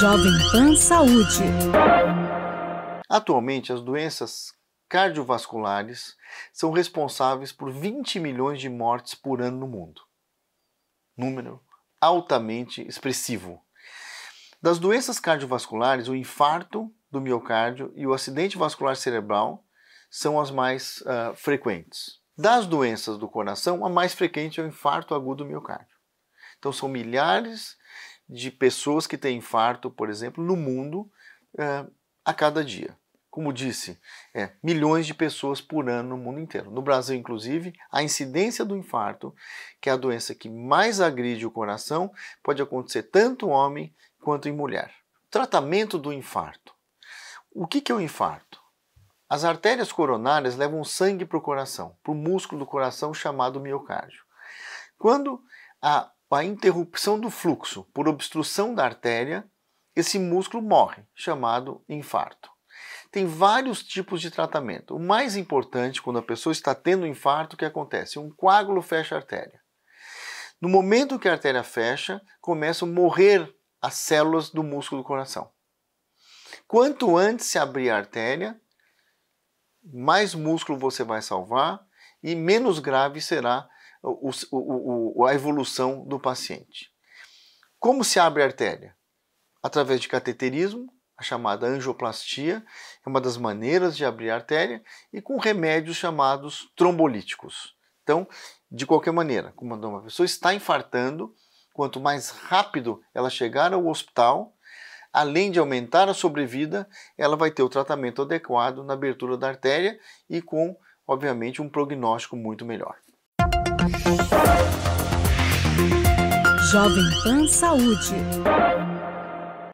Jovem Pan Saúde. Atualmente, as doenças cardiovasculares são responsáveis por 20 milhões de mortes por ano no mundo. Número altamente expressivo. Das doenças cardiovasculares, o infarto do miocárdio e o acidente vascular cerebral são as mais uh, frequentes. Das doenças do coração, a mais frequente é o infarto agudo do miocárdio. Então são milhares de pessoas que têm infarto, por exemplo, no mundo é, a cada dia. Como disse, é, milhões de pessoas por ano no mundo inteiro. No Brasil, inclusive, a incidência do infarto, que é a doença que mais agride o coração, pode acontecer tanto em homem quanto em mulher. Tratamento do infarto. O que, que é o infarto? As artérias coronárias levam sangue para o coração, para o músculo do coração chamado miocárdio. Quando a a interrupção do fluxo por obstrução da artéria, esse músculo morre, chamado infarto. Tem vários tipos de tratamento. O mais importante, quando a pessoa está tendo um infarto, o que acontece? Um coágulo fecha a artéria. No momento que a artéria fecha, começam a morrer as células do músculo do coração. Quanto antes se abrir a artéria, mais músculo você vai salvar e menos grave será o, o, a evolução do paciente. Como se abre a artéria? Através de cateterismo, a chamada angioplastia, é uma das maneiras de abrir a artéria, e com remédios chamados trombolíticos. Então, de qualquer maneira, quando uma pessoa está infartando, quanto mais rápido ela chegar ao hospital, além de aumentar a sobrevida, ela vai ter o tratamento adequado na abertura da artéria e com, obviamente, um prognóstico muito melhor. Jovem Pan Saúde.